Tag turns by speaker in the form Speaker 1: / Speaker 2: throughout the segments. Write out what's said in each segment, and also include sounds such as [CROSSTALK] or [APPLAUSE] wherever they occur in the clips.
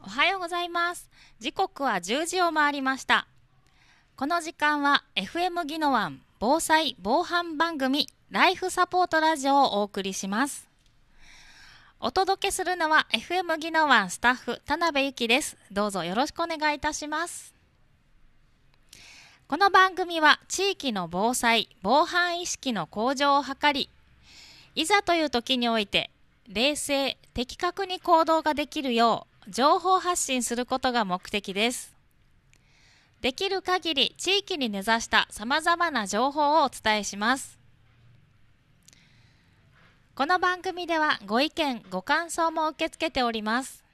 Speaker 1: おはようございます時刻は1時を回りましたこの時間は FM ギノワン防災防犯番組ライフサポートラジオをお送りしますお届けするのは FM ギノワンスタッフ田辺由紀ですどうぞよろしくお願いいたしますこの番組は地域の防災防犯意識の向上を図りいざという時において冷静的確に行動ができるよう情報発信することが目的です。できる限り地域に根ざしたさまざまな情報をお伝えします。この番組ではご意見、ご感想も受け付けております。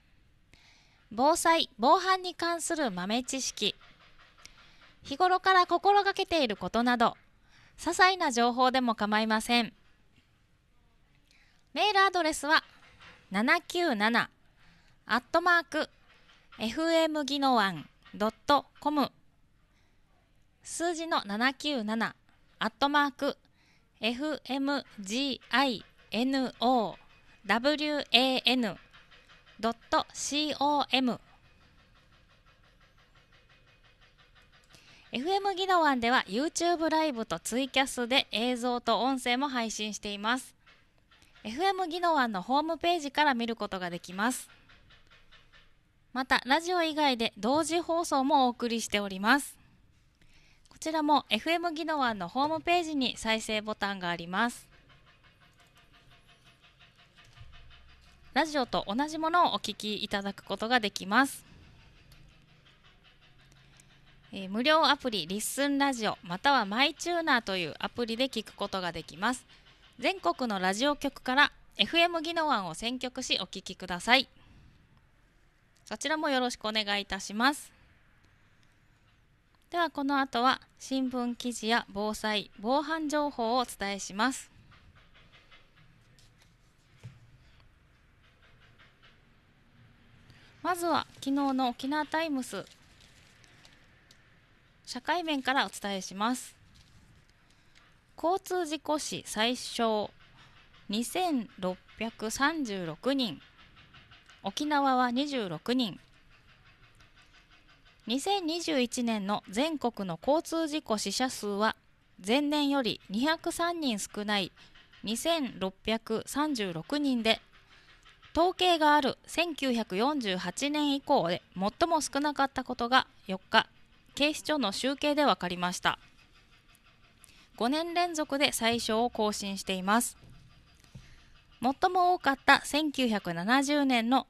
Speaker 1: 防災、防犯に関する豆知識、日頃から心がけていることなど、些細な情報でも構いません。メールアドレスは797アットマーク FM 技能案 .com 数字の797アットマーク FMGINOWAN.com FM ノワンでは YouTube ライブとツイキャスで映像と音声も配信しています FM ノワンのホームページから見ることができますまたラジオ以外で同時放送もお送りしておりますこちらも FM ギノワンのホームページに再生ボタンがありますラジオと同じものをお聞きいただくことができます、えー、無料アプリリッスンラジオまたはマイチューナーというアプリで聞くことができます全国のラジオ局から FM ギノワンを選曲しお聴きください。そちらもよろしくお願いいたします。ではこの後は新聞記事や防災、防犯情報をお伝えします。まずは昨日の沖縄タイムス社会面からお伝えします交通事故死最小2636人沖縄は26人2021年の全国の交通事故死者数は前年より203人少ない2636人で統計がある1948年以降で最も少なかったことが4日警視庁の集計で分かりました5年連続で最小を更新しています最も多かった1970年の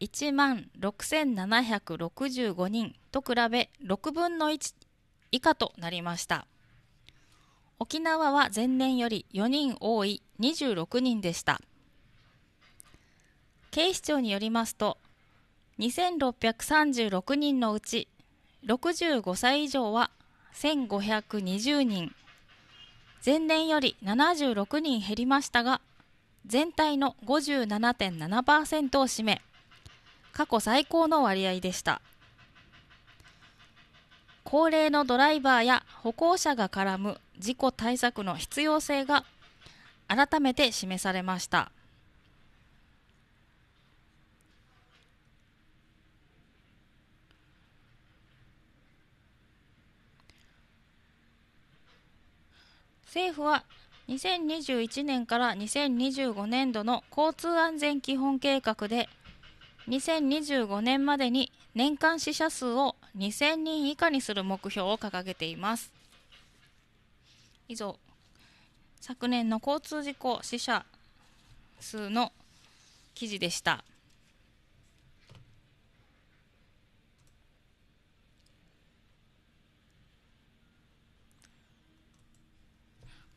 Speaker 1: 1万6765人と比べ6分の1以下となりました沖縄は前年より4人多い26人でした警視庁によりますと2636人のうち65歳以上は1520人前年より76人減りましたが全体の57.7%を占め過去最高の割合でした高齢のドライバーや歩行者が絡む事故対策の必要性が改めて示されました政府は2021年から2025年度の交通安全基本計画で2025年までに年間死者数を2000人以下にする目標を掲げています以上昨年の交通事故死者数の記事でした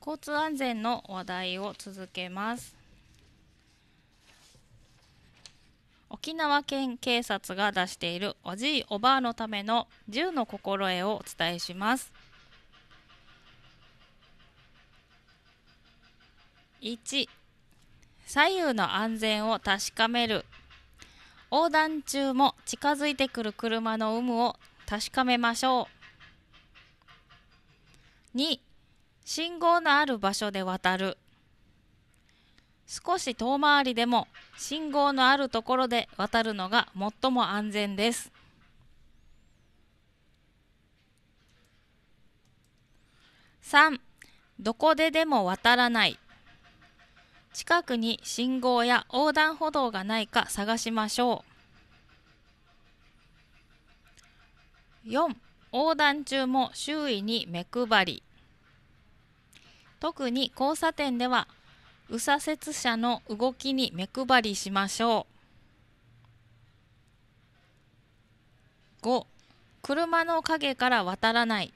Speaker 1: 交通安全の話題を続けます沖縄県警察が出しているおじいおばあのための1の心得をお伝えします1左右の安全を確かめる横断中も近づいてくる車の有無を確かめましょう2信号のある場所で渡る少し遠回りでも信号のあるところで渡るのが最も安全です。3. どこででも渡らない。近くに信号や横断歩道がないか探しましょう。4. 横断中も周囲に目配り。特に交差点では右左折車の動きに目配りしましょう。5. 車の影から渡らない。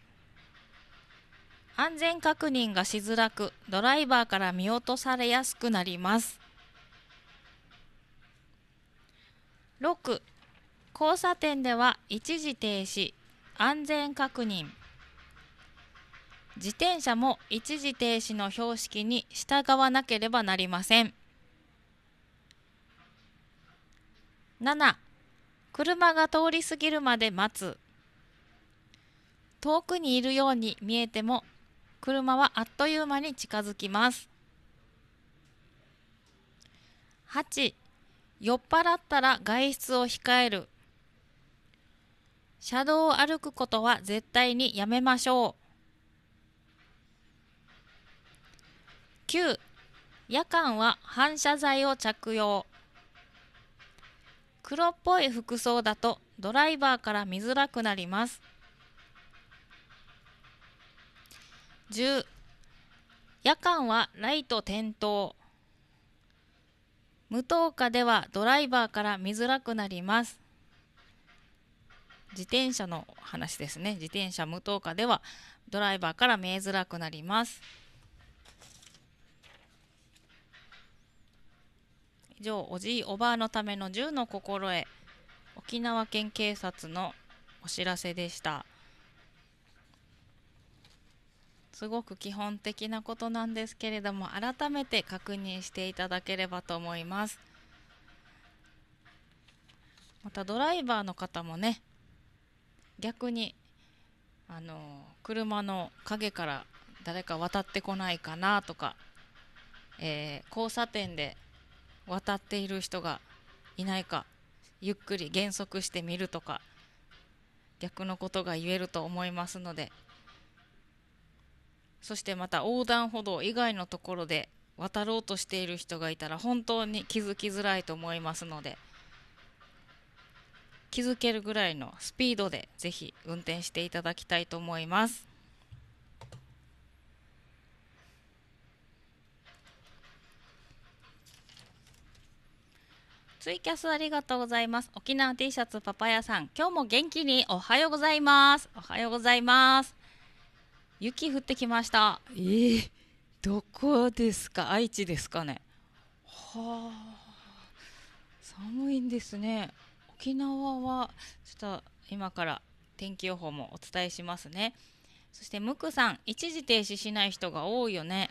Speaker 1: 安全確認がしづらく、ドライバーから見落とされやすくなります。6. 交差点では一時停止、安全確認。自転車も一時停止の標識に従わなければなりません7車が通り過ぎるまで待つ遠くにいるように見えても車はあっという間に近づきます8酔っ払ったら外出を控える車道を歩くことは絶対にやめましょう9夜間は反射材を着用黒っぽい服装だとドライバーから見づらくなります10夜間はライト点灯無灯火ではドライバーから見づらくなります自転車の話ですね自転車無灯火ではドライバーから見えづらくなります上おじいおばあのための10の心得沖縄県警察のお知らせでしたすごく基本的なことなんですけれども改めて確認していただければと思いますまたドライバーの方もね逆にあの車の陰から誰か渡ってこないかなとか、えー、交差点で渡っている人がいないかゆっくり減速してみるとか逆のことが言えると思いますのでそしてまた横断歩道以外のところで渡ろうとしている人がいたら本当に気づきづらいと思いますので気づけるぐらいのスピードでぜひ運転していただきたいと思います。ツイキャスありがとうございます。沖縄 T シャツパパヤさん、今日も元気におはようございます。おはようございます。雪降ってきました。えー、どこですか？愛知ですかね。はあ、寒いんですね。沖縄はちょっと今から天気予報もお伝えしますね。そしてムクさん、一時停止しない人が多いよね。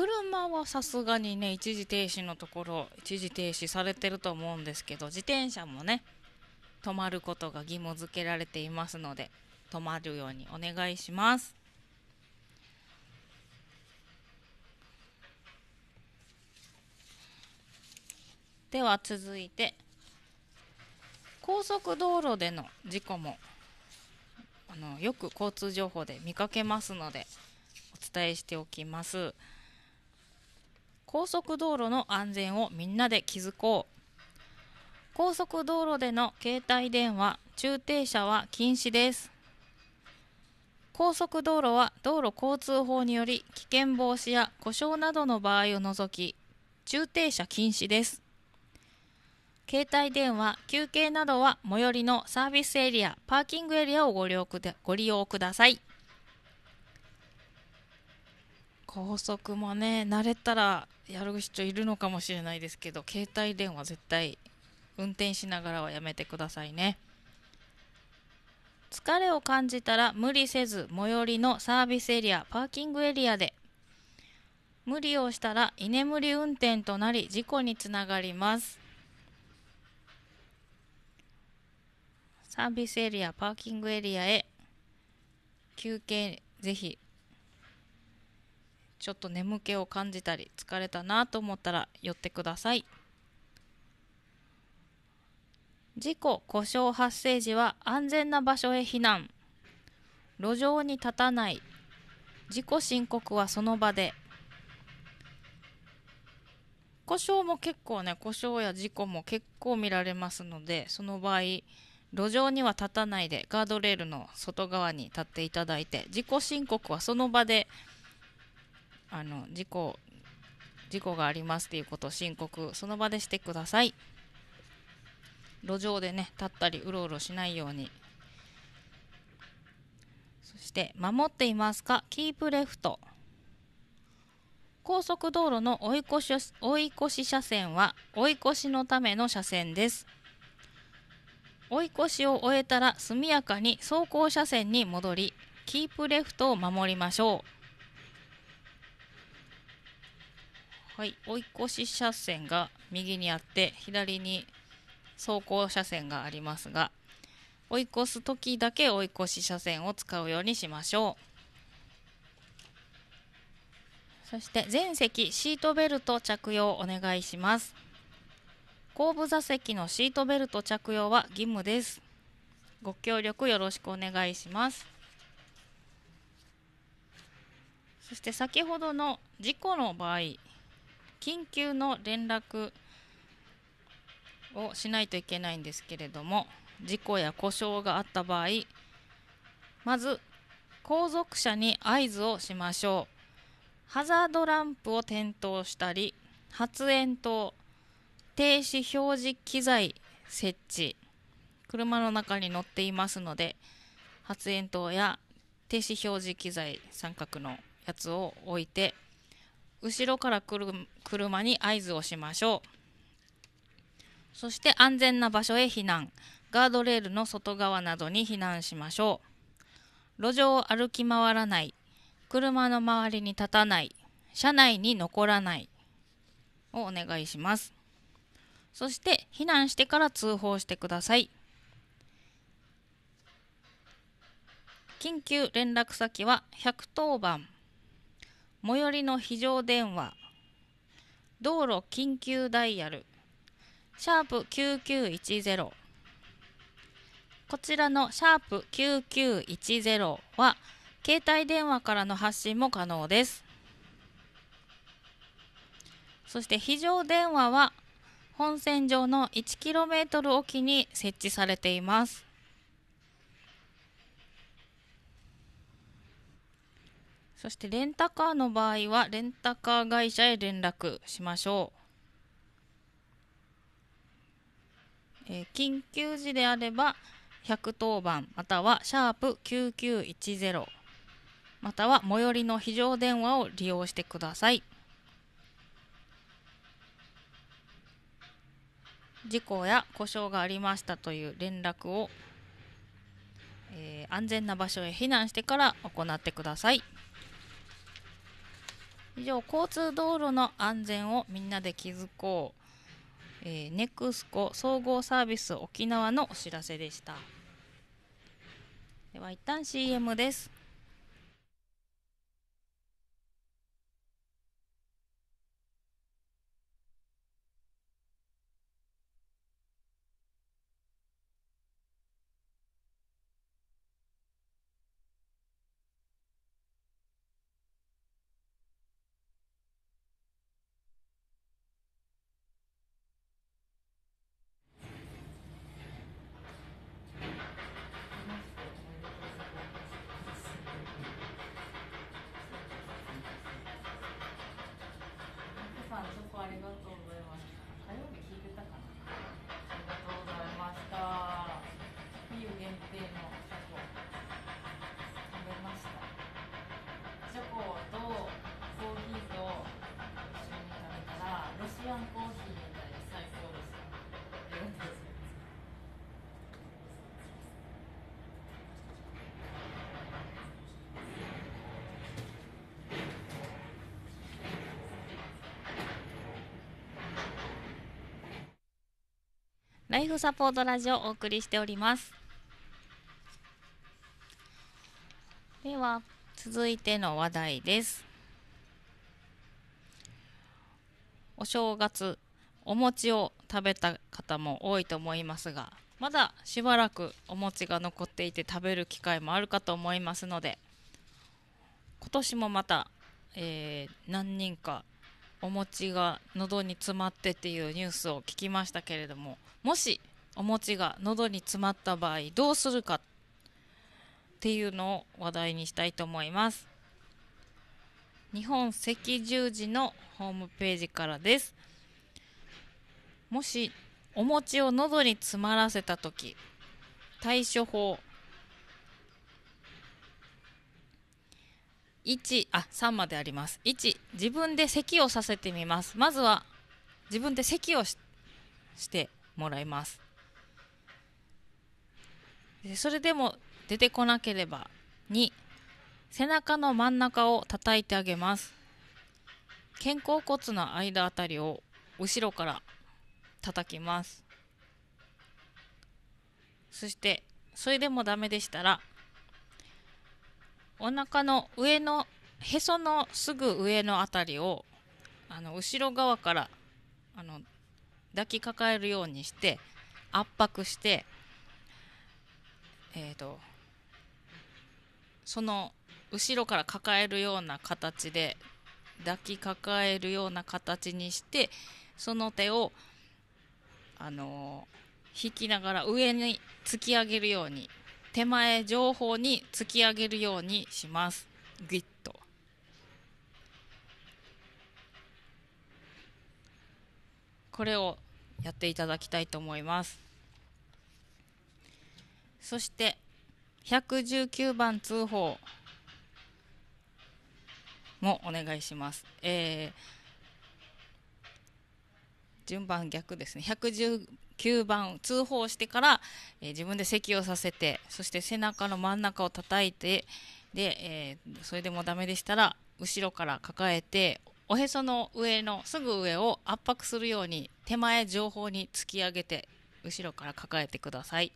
Speaker 1: 車はさすがにね一時停止のところ一時停止されてると思うんですけど自転車もね止まることが義務付けられていますので止まるようにお願いします。では続いて高速道路での事故もあのよく交通情報で見かけますのでお伝えしておきます。高速道路の安全をみんなで気築こう高速道路での携帯電話駐停車は禁止です高速道路は道路交通法により危険防止や故障などの場合を除き駐停車禁止です携帯電話休憩などは最寄りのサービスエリアパーキングエリアをご利用くだご利用ください高速もね慣れたらやる人いるのかもしれないですけど携帯電話絶対運転しながらはやめてくださいね疲れを感じたら無理せず最寄りのサービスエリアパーキングエリアで無理をしたら居眠り運転となり事故につながりますサービスエリアパーキングエリアへ休憩ぜひちょっと眠気を感じたり疲れたなと思ったら寄ってください事故故障発生時は安全な場所へ避難路上に立たない事故申告はその場で故障も結構ね故障や事故も結構見られますのでその場合路上には立たないでガードレールの外側に立っていただいて自己申告はその場であの事故事故がありますっていうことを申告その場でしてください路上でね立ったりうろうろしないようにそして守っていますかキープレフト高速道路の追い越し追い越し車線は追い越しのための車線です追い越しを終えたら速やかに走行車線に戻りキープレフトを守りましょうはい、追い越し車線が右にあって左に走行車線がありますが追い越す時だけ追い越し車線を使うようにしましょうそして全席シートベルト着用お願いします後部座席のシートベルト着用は義務ですご協力よろしくお願いしますそして先ほどの事故の場合緊急の連絡をしないといけないんですけれども事故や故障があった場合まず後続車に合図をしましょうハザードランプを点灯したり発煙筒停止表示機材設置車の中に乗っていますので発煙筒や停止表示機材三角のやつを置いて後ろから来る車に合図をしましょうそして安全な場所へ避難ガードレールの外側などに避難しましょう路上を歩き回らない車の周りに立たない車内に残らないをお願いしますそして避難してから通報してください緊急連絡先は110番最寄りの非常電話道路緊急ダイヤルシャープ9910こちらのシャープ9910は携帯電話からの発信も可能ですそして非常電話は本線上の 1km おきに設置されていますそしてレンタカーの場合はレンタカー会社へ連絡しましょう、えー、緊急時であれば110番またはシャープ9910または最寄りの非常電話を利用してください事故や故障がありましたという連絡を、えー、安全な場所へ避難してから行ってください。以上交通道路の安全をみんなで築こう、えー、ネクスコ総合サービス沖縄のお知らせでしたでは一旦 CM ですライフサポートラジオをお送りしておりますでは続いての話題ですお正月お餅を食べた方も多いと思いますがまだしばらくお餅が残っていて食べる機会もあるかと思いますので今年もまた、えー、何人かお餅が喉に詰まってっていうニュースを聞きましたけれどももしお餅が喉に詰まった場合どうするかっていうのを話題にしたいと思います日本赤十字のホームページからですもしお餅を喉に詰まらせた時対処法1あ3まであります1自分で咳をさせてみますまずは自分で咳をしてもらいますでそれでも出てこなければ2背中の真ん中を叩いてあげます肩甲骨の間あたりを後ろから叩きますそしてそれでもダメでしたらお腹の上のへそのすぐ上の辺りをあの後ろ側からあの抱きかかえるようにして圧迫してえっ、ー、とその後ろから抱えるような形で抱きかかえるような形にしてその手をあの引きながら上に突き上げるように手前情報に突き上げるようにしますグイッとこれをやっていただきたいと思いますそして119番通報もお願いします、えー、順番逆ですね110 9番通報してから、えー、自分で咳をさせてそして背中の真ん中を叩いてで、えー、それでもダメでしたら後ろから抱えておへその上のすぐ上を圧迫するように手前上方に突き上げて後ろから抱えてください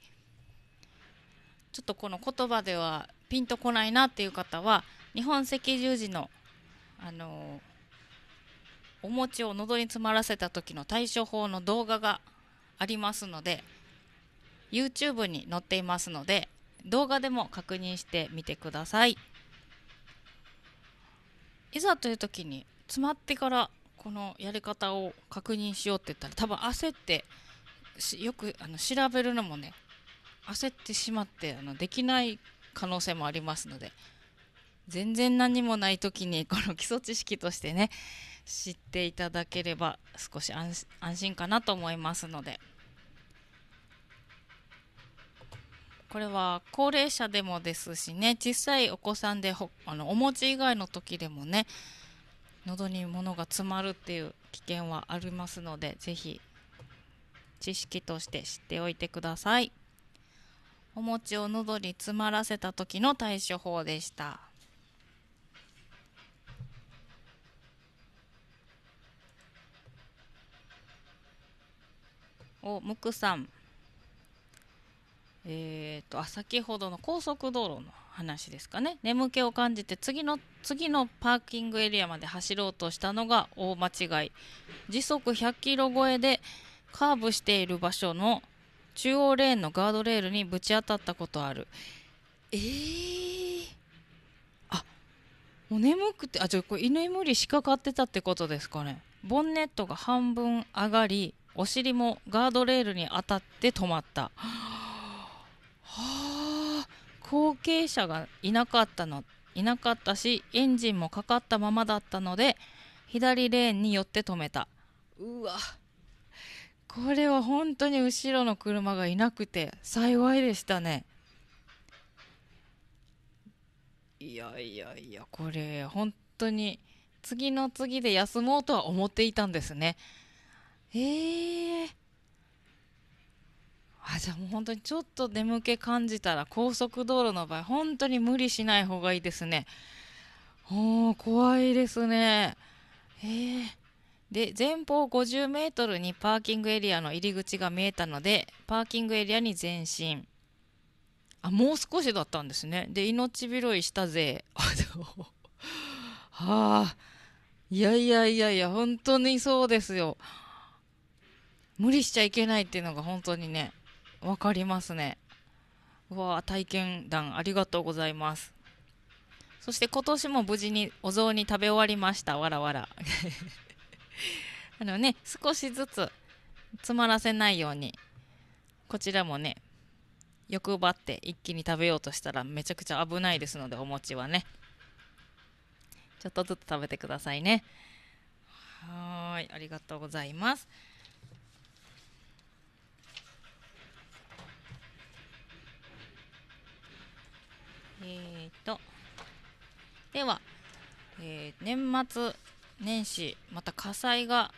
Speaker 1: ちょっとこの言葉ではピンとこないなっていう方は日本赤十字のあのお餅を喉に詰まらせた時の対処法の動画がありますので YouTube に載っていますので動画でも確認してみてくださいいざという時に詰まってからこのやり方を確認しようって言ったら多分焦ってよくあの調べるのもね焦ってしまってあのできない可能性もありますので全然何もない時にこの基礎知識としてね知っていただければ少し安心かなと思いますのでこれは高齢者でもですしね小さいお子さんであのお餅以外の時でもね喉に物が詰まるっていう危険はありますので是非知識として知っておいてください。お餅を喉に詰まらせた時の対処法でした。おムクさんえーと、あ先ほどの高速道路の話ですかね眠気を感じて次の次のパーキングエリアまで走ろうとしたのが大間違い時速100キロ超えでカーブしている場所の中央レーンのガードレールにぶち当たったことあるえー、あもう眠くてあじゃこれ居眠りしかかってたってことですかねボンネットが半分上がりお尻もガードレールに当たって止まった。はあ、後継者がいなかったの、いなかったし、エンジンもかかったままだったので、左レーンに寄って止めた。うわ、これは本当に後ろの車がいなくて幸いでしたね。いやいやいや、これ本当に次の次で休もうとは思っていたんですね。ええー、あじゃあもう本当にちょっと眠気感じたら高速道路の場合本当に無理しない方がいいですねお怖いですねえー、で前方 50m にパーキングエリアの入り口が見えたのでパーキングエリアに前進あもう少しだったんですねで命拾いしたぜは [LAUGHS] あいやいやいやいや本当にそうですよ無理しちゃいけないっていうのが本当にね分かりますねうわ体験談ありがとうございますそして今年も無事にお雑煮食べ終わりましたわらわら [LAUGHS] あのね少しずつ詰まらせないようにこちらもね欲張って一気に食べようとしたらめちゃくちゃ危ないですのでお餅はねちょっとずつ食べてくださいねはいありがとうございますえっ、ー、と、では、えー、年末年始、また火災が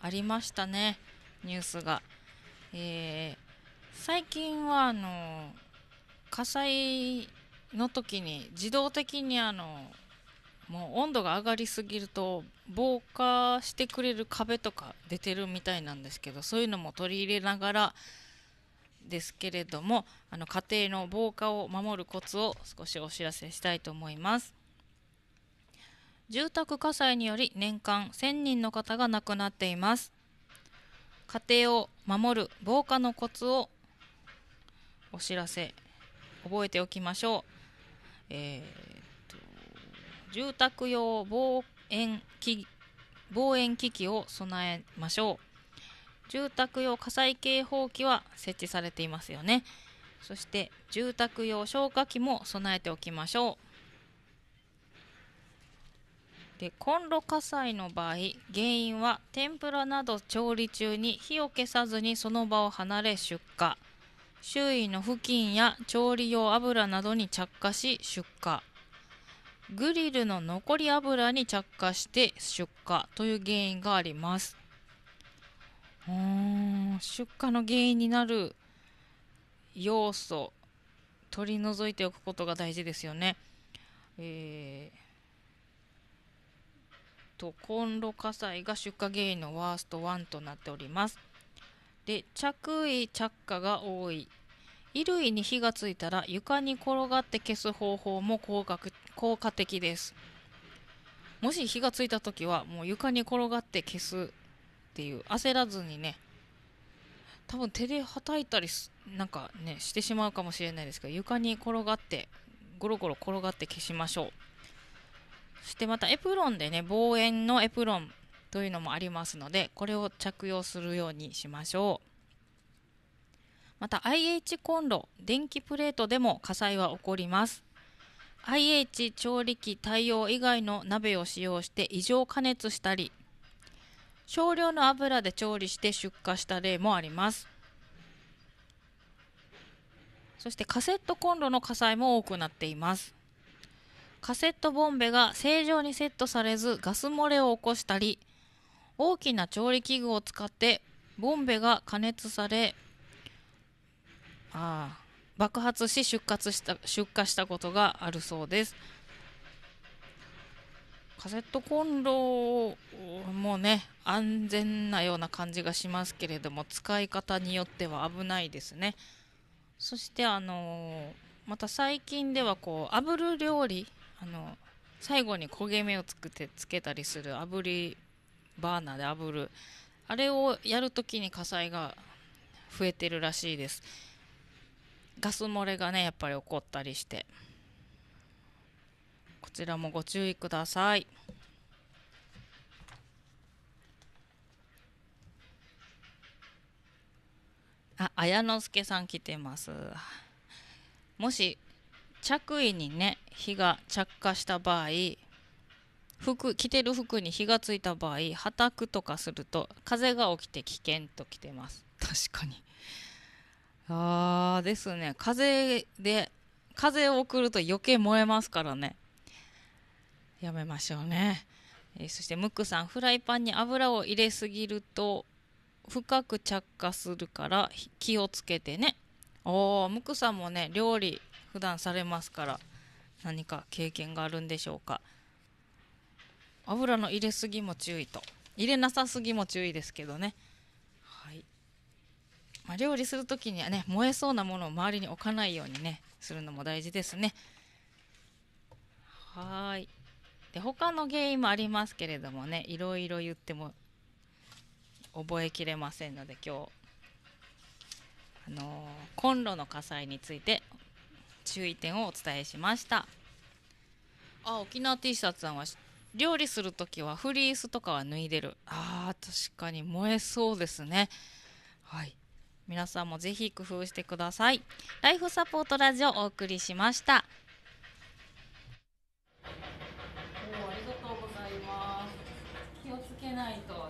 Speaker 1: ありましたね、ニュースが。えー、最近は、あの、火災の時に自動的にあの、もう温度が上がりすぎると防火してくれる壁とか出てるみたいなんですけどそういうのも取り入れながらですけれどもあの家庭の防火を守るコツを少しお知らせしたいと思います住宅火災により年間1000人の方が亡くなっています家庭を守る防火のコツをお知らせ覚えておきましょう、えーと、と住宅用防炎機防炎機器を備えましょう住宅用火災警報器は設置されていますよねそして住宅用消火器も備えておきましょうでコンロ火災の場合原因は天ぷらなど調理中に火を消さずにその場を離れ出火周囲の付近や調理用油などに着火し出火グリルの残り油に着火して出火という原因がありますうん出火の原因になる要素取り除いておくことが大事ですよね。えー、とコンロ火災が出火原因のワースト1となっております。で着衣着火が多い衣類に火がついたら床に転がって消す方法も効果効果的ですもし火がついた時はもう床に転がって消すっていう焦らずにね多分手ではたいたりなんかねしてしまうかもしれないですけど床に転がってゴロゴロ転がって消しましょうそしてまたエプロンでね望遠のエプロンというのもありますのでこれを着用するようにしましょうまた IH コンロ電気プレートでも火災は起こります IH 調理器対応以外の鍋を使用して異常加熱したり少量の油で調理して出荷した例もありますそしてカセットコンロの火災も多くなっていますカセットボンベが正常にセットされずガス漏れを起こしたり大きな調理器具を使ってボンベが加熱されあ爆発し出火した出火したことがあるそうです。カセットコンロもね安全なような感じがしますけれども使い方によっては危ないですねそしてあのまた最近ではこう炙る料理あの最後に焦げ目をつけてつけたりする炙りバーナーで炙るあれをやるときに火災が増えてるらしいですガス漏れがねやっぱり起こったりして。こちらもご注意ください。あ、綾之助さん来てます。もし着衣にね火が着火した場合服着てる服に火がついた場合はたくとかすると風が起きて危険ときてます確かにあーですね風で風を送ると余計燃えますからねやめましょうね、えー、そしてムックさんフライパンに油を入れすぎると深く着火するから気をつけてねおおムクさんもね料理普段されますから何か経験があるんでしょうか油の入れすぎも注意と入れなさすぎも注意ですけどねはい、まあ、料理する時にはね燃えそうなものを周りに置かないようにねするのも大事ですねはいで他の原因もありますけれどもねいろいろ言っても覚えきれませんので今日、あのー、コンロの火災について注意点をお伝えしましたあ沖縄 T シャツさんは料理する時はフリースとかは脱いでるあー確かに燃えそうですねはい皆さんもぜひ工夫してくださいライフサポートラジオお送りしましたないと